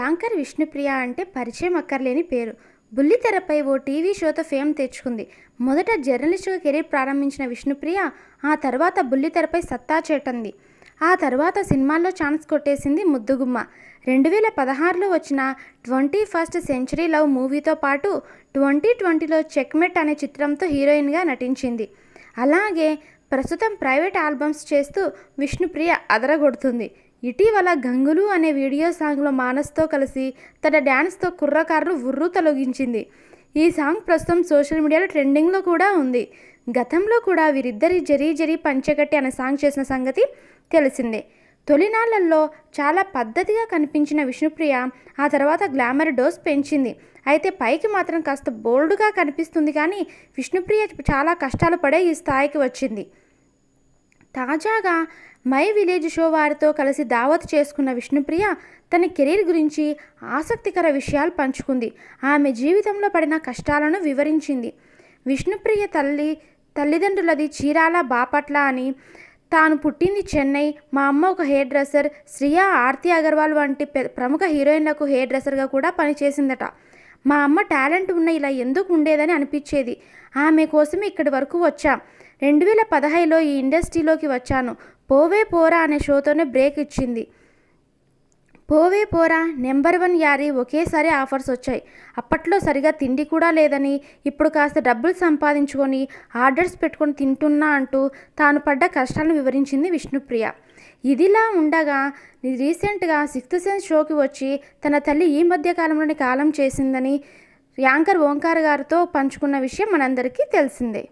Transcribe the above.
anchor Vishnupriya అంటే పరిచయం అక్కర్లేని పేరు బుల్లితెరపై ఓ టీవీ షోతో ఫేమ్ తెచ్చుకుంది మొదట జర్నలిస్టుగా కెరీర్ ప్రారంభించిన విష్ణుప్రియ ఆ తర్వాత బుల్లితెరపై సత్తా చేటంది ఆ తర్వాత సినిమాల్లో ఛాన్స్ కొట్టేసింది ముద్దుగుమ్మ రెండు వేల పదహారులో వచ్చిన ట్వంటీ ఫస్ట్ సెంచరీ లవ్ మూవీతో పాటు ట్వంటీ ట్వంటీలో చెక్మెట్ అనే చిత్రంతో హీరోయిన్గా నటించింది అలాగే ప్రస్తుతం ప్రైవేట్ ఆల్బమ్స్ చేస్తూ విష్ణుప్రియ అదరగొడుతుంది ఇటీవల గంగులు అనే వీడియో సాంగ్లో మానస్తో కలిసి తన డ్యాన్స్తో కుర్రకారులు ఉర్రు తొలగించింది ఈ సాంగ్ ప్రస్తుతం సోషల్ మీడియాలో ట్రెండింగ్లో కూడా ఉంది గతంలో కూడా వీరిద్దరి జరీ జరీ పంచగట్టి అనే సాంగ్ చేసిన సంగతి తెలిసిందే తొలినాళ్లలో చాలా పద్ధతిగా కనిపించిన విష్ణుప్రియ ఆ తర్వాత గ్లామర్ డోస్ పెంచింది అయితే పైకి మాత్రం కాస్త బోల్డ్గా కనిపిస్తుంది కానీ విష్ణుప్రియ చాలా కష్టాలు పడే ఈ స్థాయికి వచ్చింది తాజాగా మై విలేజ్ షో వారితో కలిసి దావత్ చేసుకున్న విష్ణుప్రియ తన కెరీర్ గురించి ఆసక్తికర విషయాలు పంచుకుంది ఆమె జీవితంలో పడిన కష్టాలను వివరించింది విష్ణుప్రియ తల్లి తల్లిదండ్రులది చీరాల బాపట్ల అని తాను పుట్టింది చెన్నై మా అమ్మ ఒక హెయిర్ డ్రెస్సర్ శ్రియా ఆర్తి అగర్వాల్ వంటి ప్రముఖ హీరోయిన్లకు హెయిర్ డ్రెస్సర్గా కూడా పనిచేసిందట మా అమ్మ టాలెంట్ ఉన్న ఇలా ఎందుకు ఉండేదని అనిపించేది ఆమె కోసం ఇక్కడి వరకు వచ్చాం రెండు వేల పదహైలో ఈ ఇండస్ట్రీలోకి వచ్చాను పోవే పోరా అనే షోతోనే బ్రేక్ ఇచ్చింది పోవే పోరా నెంబర్ వన్ యారీ ఒకేసారి ఆఫర్స్ వచ్చాయి అప్పట్లో సరిగా తిండి కూడా లేదని ఇప్పుడు కాస్త డబ్బులు సంపాదించుకొని ఆర్డర్స్ పెట్టుకొని తింటున్నా అంటూ తాను పడ్డ కష్టాలను వివరించింది విష్ణుప్రియ ఇదిలా ఉండగా రీసెంట్గా సిక్స్త్ సెన్స్ షోకి వచ్చి తన తల్లి ఈ మధ్య కాలంలోనే కాలం చేసిందని యాంకర్ ఓంకార్ గారితో పంచుకున్న విషయం మనందరికీ తెలిసిందే